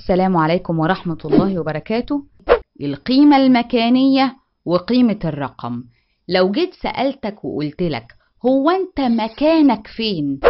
السلام عليكم ورحمة الله وبركاته القيمة المكانية وقيمة الرقم لو جيت سألتك وقلت لك هو أنت مكانك فين؟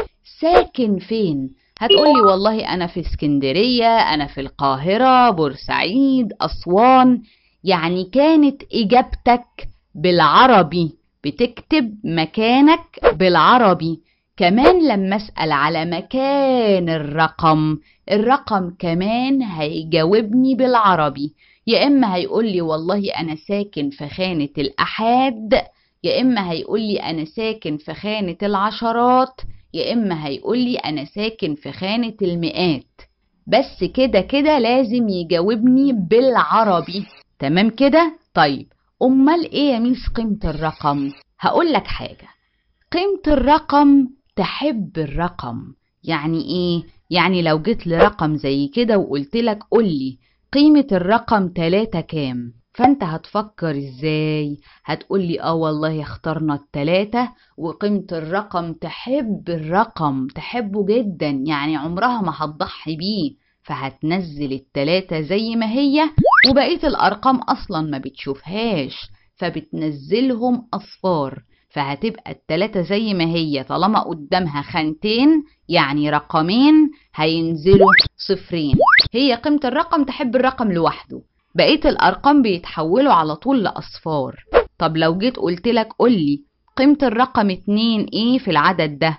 ساكن فين؟ هتقولي والله أنا في اسكندرية أنا في القاهرة بورسعيد أسوان يعني كانت إجابتك بالعربي بتكتب مكانك بالعربي كمان لما اسأل على مكان الرقم الرقم كمان هيجاوبني بالعربي يا إما هيقولي والله أنا ساكن في خانة الأحاد يا إما هيقولي أنا ساكن في خانة العشرات يا إما هيقولي أنا ساكن في خانة المئات بس كده كده لازم يجاوبني بالعربي تمام كده؟ طيب أمال إيه يا ميس قيمة الرقم؟ هقولك حاجة قيمة الرقم تحب الرقم يعني ايه يعني لو جيت لرقم زي كده وقلت لك قولي قيمة الرقم تلاتة كام فانت هتفكر ازاي هتقولي اه والله اخترنا التلاتة وقيمة الرقم تحب الرقم تحبه جدا يعني عمرها ما هتضحي بيه فهتنزل التلاتة زي ما هي وبقية الأرقام أصلا ما بتشوفهاش فبتنزلهم أصفار فهتبقى التلاتة زي ما هي طالما قدامها خانتين يعني رقمين هينزلوا صفرين هي قيمة الرقم تحب الرقم لوحده بقية الأرقام بيتحولوا على طول لأصفار طب لو جيت قلتلك قولي قيمة الرقم اتنين ايه في العدد ده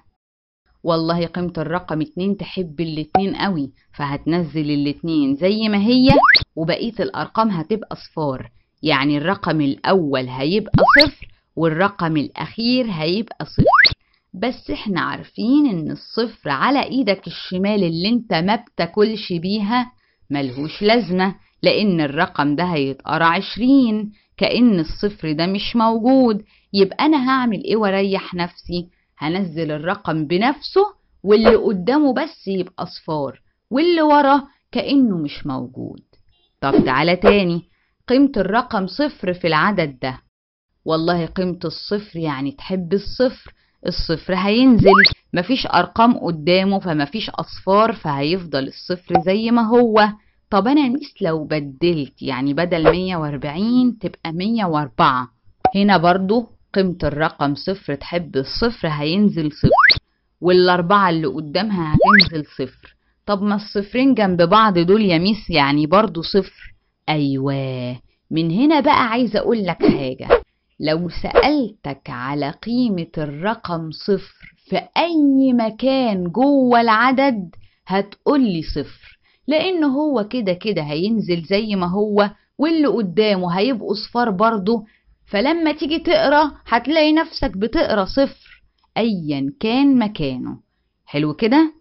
والله قيمة الرقم اتنين تحب الاتنين قوي فهتنزل الاتنين زي ما هي وبقية الأرقام هتبقى صفار يعني الرقم الأول هيبقى صفر والرقم الأخير هيبقى صفر بس احنا عارفين ان الصفر على ايدك الشمال اللي انت ما بتاكلش بيها ملهوش لازمة لان الرقم ده هيتقرى عشرين كأن الصفر ده مش موجود يبقى انا هعمل ايه واريح نفسي هنزل الرقم بنفسه واللي قدامه بس يبقى صفار واللي وراه كأنه مش موجود طب تعالى تاني قيمة الرقم صفر في العدد ده والله قيمة الصفر يعني تحب الصفر الصفر هينزل مفيش أرقام قدامه فمفيش أصفار فهيفضل الصفر زي ما هو طب أنا ميس لو بدلت يعني بدل 140 تبقى 104 هنا برضو قيمة الرقم صفر تحب الصفر هينزل صفر والأربعة اللي قدامها هتنزل صفر طب ما الصفرين جنب بعض دول يا ميس يعني برضو صفر أيوة من هنا بقى عايزة أقول لك حاجة لو سألتك على قيمة الرقم صفر في أي مكان جوه العدد هتقولي صفر لأن هو كده كده هينزل زي ما هو واللي قدامه هيبقوا صفار برضه فلما تيجي تقرا هتلاقي نفسك بتقرا صفر أيا كان مكانه حلو كده